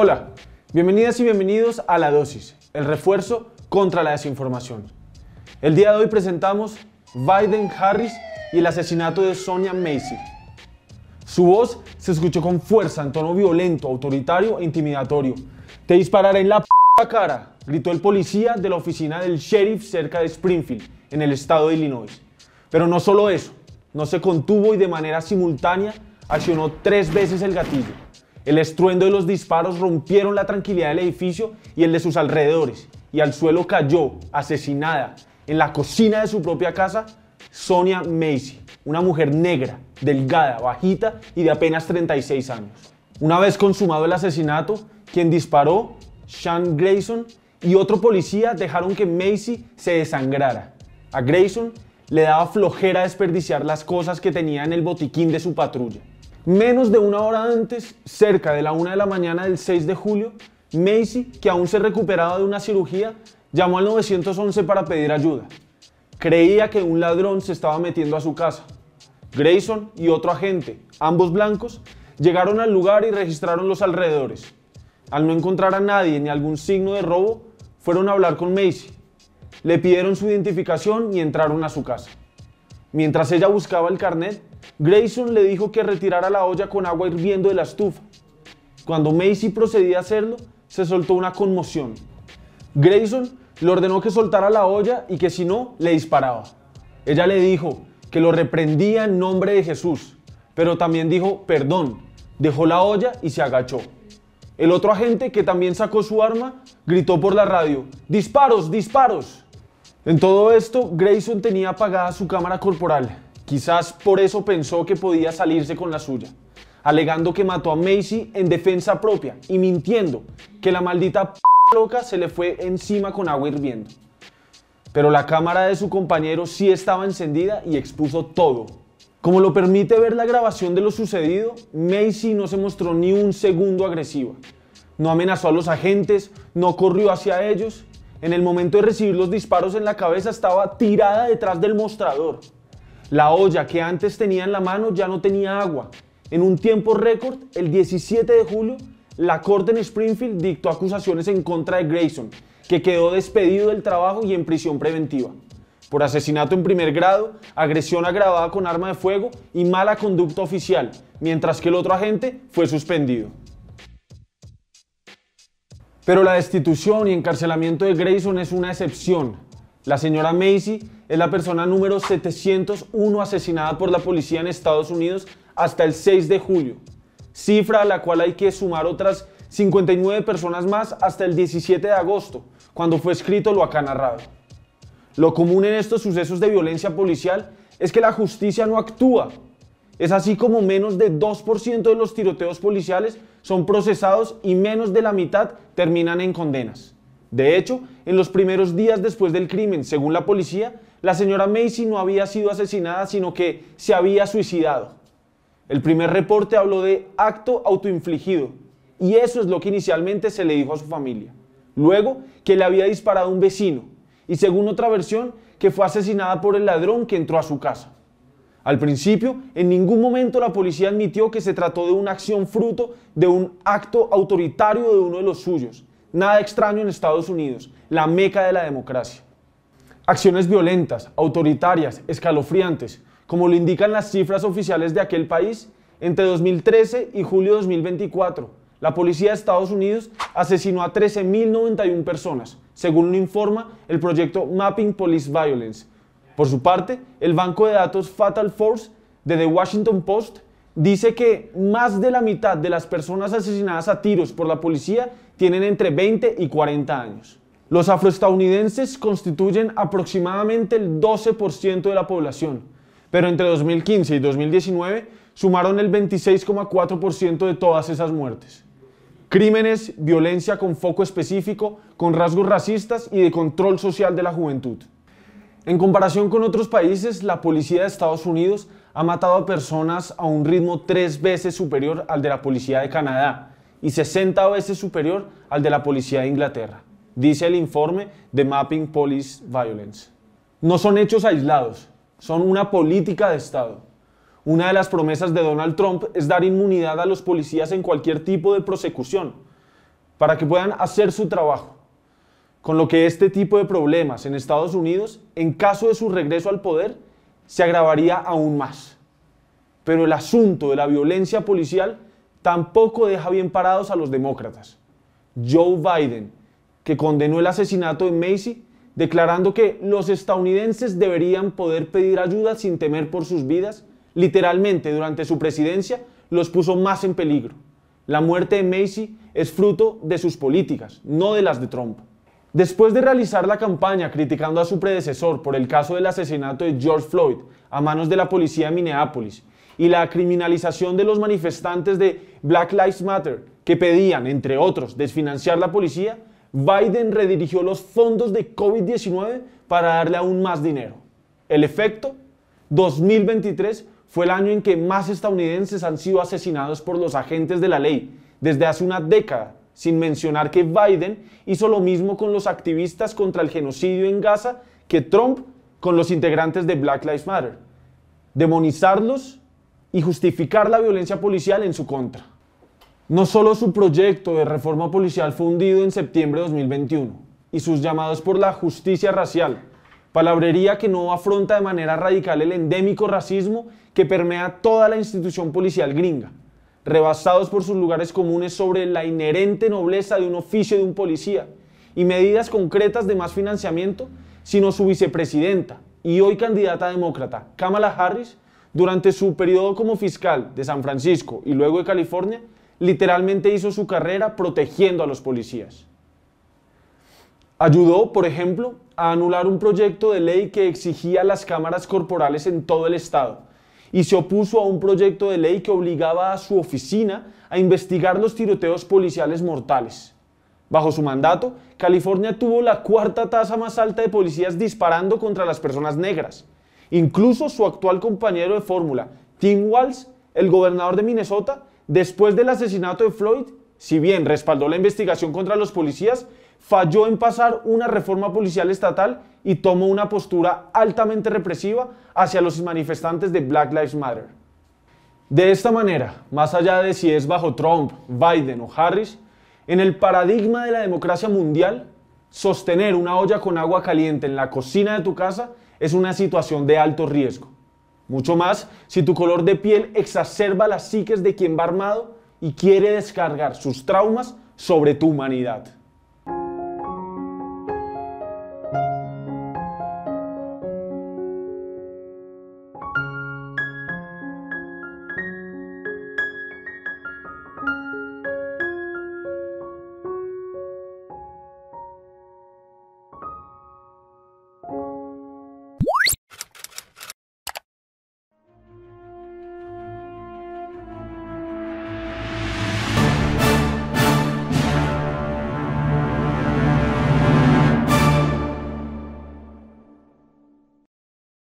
Hola, bienvenidas y bienvenidos a La Dosis, el refuerzo contra la desinformación. El día de hoy presentamos Biden Harris y el asesinato de Sonia Macy. Su voz se escuchó con fuerza en tono violento, autoritario e intimidatorio. Te dispararé en la p cara, gritó el policía de la oficina del sheriff cerca de Springfield, en el estado de Illinois. Pero no solo eso, no se contuvo y de manera simultánea accionó tres veces el gatillo. El estruendo de los disparos rompieron la tranquilidad del edificio y el de sus alrededores, y al suelo cayó, asesinada, en la cocina de su propia casa, Sonia Macy, una mujer negra, delgada, bajita y de apenas 36 años. Una vez consumado el asesinato, quien disparó, Sean Grayson, y otro policía dejaron que Macy se desangrara. A Grayson le daba flojera desperdiciar las cosas que tenía en el botiquín de su patrulla. Menos de una hora antes, cerca de la una de la mañana del 6 de julio, Macy, que aún se recuperaba de una cirugía, llamó al 911 para pedir ayuda. Creía que un ladrón se estaba metiendo a su casa. Grayson y otro agente, ambos blancos, llegaron al lugar y registraron los alrededores. Al no encontrar a nadie ni algún signo de robo, fueron a hablar con Macy. Le pidieron su identificación y entraron a su casa. Mientras ella buscaba el carnet, Grayson le dijo que retirara la olla con agua hirviendo de la estufa. Cuando Macy procedía a hacerlo, se soltó una conmoción. Grayson le ordenó que soltara la olla y que si no, le disparaba. Ella le dijo que lo reprendía en nombre de Jesús, pero también dijo perdón, dejó la olla y se agachó. El otro agente, que también sacó su arma, gritó por la radio, disparos, disparos. En todo esto, Grayson tenía apagada su cámara corporal Quizás por eso pensó que podía salirse con la suya, alegando que mató a Macy en defensa propia y mintiendo que la maldita p loca se le fue encima con agua hirviendo. Pero la cámara de su compañero sí estaba encendida y expuso todo. Como lo permite ver la grabación de lo sucedido, Macy no se mostró ni un segundo agresiva. No amenazó a los agentes, no corrió hacia ellos. En el momento de recibir los disparos en la cabeza estaba tirada detrás del mostrador. La olla que antes tenía en la mano ya no tenía agua. En un tiempo récord, el 17 de julio, la corte en Springfield dictó acusaciones en contra de Grayson, que quedó despedido del trabajo y en prisión preventiva por asesinato en primer grado, agresión agravada con arma de fuego y mala conducta oficial, mientras que el otro agente fue suspendido. Pero la destitución y encarcelamiento de Grayson es una excepción, la señora Macy es la persona número 701 asesinada por la policía en Estados Unidos hasta el 6 de julio, cifra a la cual hay que sumar otras 59 personas más hasta el 17 de agosto, cuando fue escrito lo acá narrado. Lo común en estos sucesos de violencia policial es que la justicia no actúa. Es así como menos de 2% de los tiroteos policiales son procesados y menos de la mitad terminan en condenas. De hecho, en los primeros días después del crimen, según la policía, la señora Macy no había sido asesinada, sino que se había suicidado. El primer reporte habló de acto autoinfligido, y eso es lo que inicialmente se le dijo a su familia. Luego, que le había disparado un vecino, y según otra versión, que fue asesinada por el ladrón que entró a su casa. Al principio, en ningún momento la policía admitió que se trató de una acción fruto de un acto autoritario de uno de los suyos, Nada extraño en Estados Unidos, la meca de la democracia. Acciones violentas, autoritarias, escalofriantes, como lo indican las cifras oficiales de aquel país, entre 2013 y julio de 2024, la policía de Estados Unidos asesinó a 13.091 personas, según lo informa el proyecto Mapping Police Violence. Por su parte, el banco de datos Fatal Force de The Washington Post dice que más de la mitad de las personas asesinadas a tiros por la policía tienen entre 20 y 40 años. Los afroestadounidenses constituyen aproximadamente el 12% de la población, pero entre 2015 y 2019 sumaron el 26,4% de todas esas muertes. Crímenes, violencia con foco específico, con rasgos racistas y de control social de la juventud. En comparación con otros países, la policía de Estados Unidos ha matado a personas a un ritmo tres veces superior al de la policía de Canadá y 60 veces superior al de la policía de Inglaterra, dice el informe de Mapping Police Violence. No son hechos aislados, son una política de Estado. Una de las promesas de Donald Trump es dar inmunidad a los policías en cualquier tipo de prosecución, para que puedan hacer su trabajo. Con lo que este tipo de problemas en Estados Unidos, en caso de su regreso al poder, se agravaría aún más. Pero el asunto de la violencia policial tampoco deja bien parados a los demócratas. Joe Biden, que condenó el asesinato de Macy, declarando que los estadounidenses deberían poder pedir ayuda sin temer por sus vidas, literalmente durante su presidencia los puso más en peligro. La muerte de Macy es fruto de sus políticas, no de las de Trump. Después de realizar la campaña criticando a su predecesor por el caso del asesinato de George Floyd a manos de la policía de Minneapolis y la criminalización de los manifestantes de Black Lives Matter que pedían, entre otros, desfinanciar la policía, Biden redirigió los fondos de COVID-19 para darle aún más dinero. El efecto, 2023 fue el año en que más estadounidenses han sido asesinados por los agentes de la ley desde hace una década sin mencionar que Biden hizo lo mismo con los activistas contra el genocidio en Gaza que Trump con los integrantes de Black Lives Matter. Demonizarlos y justificar la violencia policial en su contra. No solo su proyecto de reforma policial fue hundido en septiembre de 2021 y sus llamados por la justicia racial, palabrería que no afronta de manera radical el endémico racismo que permea toda la institución policial gringa, rebasados por sus lugares comunes sobre la inherente nobleza de un oficio de un policía y medidas concretas de más financiamiento, sino su vicepresidenta y hoy candidata demócrata, Kamala Harris, durante su periodo como fiscal de San Francisco y luego de California, literalmente hizo su carrera protegiendo a los policías. Ayudó, por ejemplo, a anular un proyecto de ley que exigía las cámaras corporales en todo el estado, y se opuso a un proyecto de ley que obligaba a su oficina a investigar los tiroteos policiales mortales. Bajo su mandato, California tuvo la cuarta tasa más alta de policías disparando contra las personas negras. Incluso su actual compañero de fórmula, Tim Walz, el gobernador de Minnesota, después del asesinato de Floyd, si bien respaldó la investigación contra los policías, falló en pasar una reforma policial estatal y tomó una postura altamente represiva hacia los manifestantes de Black Lives Matter. De esta manera, más allá de si es bajo Trump, Biden o Harris, en el paradigma de la democracia mundial, sostener una olla con agua caliente en la cocina de tu casa es una situación de alto riesgo. Mucho más si tu color de piel exacerba las psiques de quien va armado y quiere descargar sus traumas sobre tu humanidad.